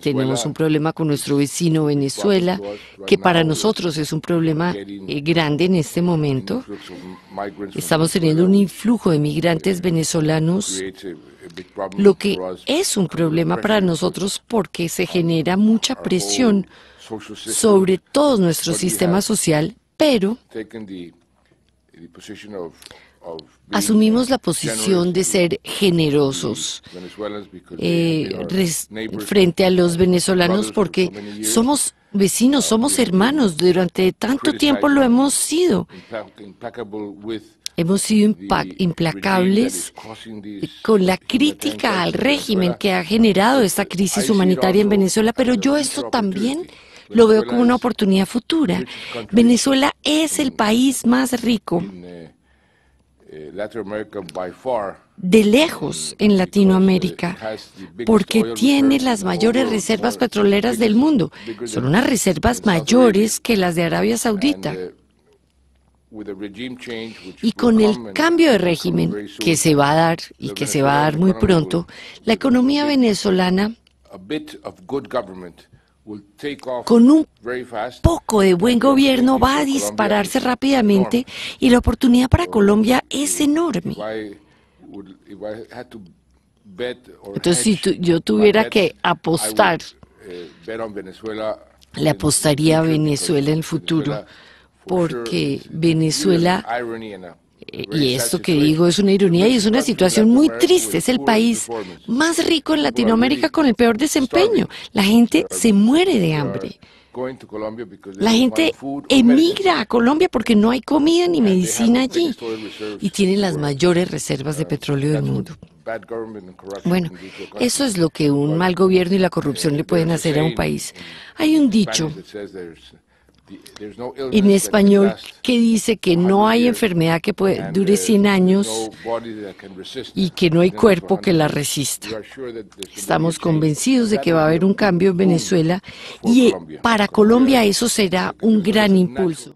tenemos un problema con nuestro vecino Venezuela, que para nosotros es un problema eh, grande en este momento. Estamos teniendo un influjo de migrantes venezolanos, lo que es un problema para nosotros porque se genera mucha presión sobre todo nuestro sistema social, pero asumimos la posición de ser generosos eh, frente a los venezolanos porque somos vecinos, somos hermanos, durante tanto tiempo lo hemos sido. Hemos sido implacables con la crítica al régimen que ha generado esta crisis humanitaria en Venezuela, pero yo esto también lo veo como una oportunidad futura. Venezuela es el país más rico eh, de lejos eh, en eh, Latinoamérica, porque tiene las mayores reservas petroleras del mundo. Son unas reservas mayores que las de Arabia uh, Saudita. Y con el cambio de régimen que se va a dar y que se va a dar muy pronto, la economía venezolana con un poco de buen gobierno va a dispararse rápidamente y la oportunidad para Colombia es enorme. Entonces, si yo tuviera que apostar, eh, le apostaría a Venezuela en el futuro, porque Venezuela eh, y esto que digo es una ironía y es una situación muy triste. Es el país más rico en Latinoamérica con el peor desempeño. La gente se muere de hambre. La gente emigra a Colombia porque no hay comida ni medicina allí y tiene las mayores reservas de uh, petróleo del mundo. Bueno, eso es lo que un mal gobierno y la corrupción le pueden hacer a un país. Hay un dicho en español que dice que no hay enfermedad que dure 100 uh, años y que no hay cuerpo que la resista. Estamos convencidos de que va a haber un cambio en Venezuela y eh, para Colombia eso será un gran impulso.